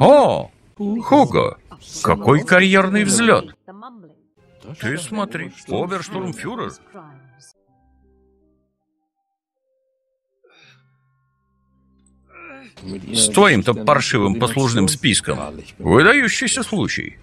О, Хуго, какой карьерный взлет! Ты смотри, оберштурмфюрер. с твоим-то паршивым послужным списком. Выдающийся случай.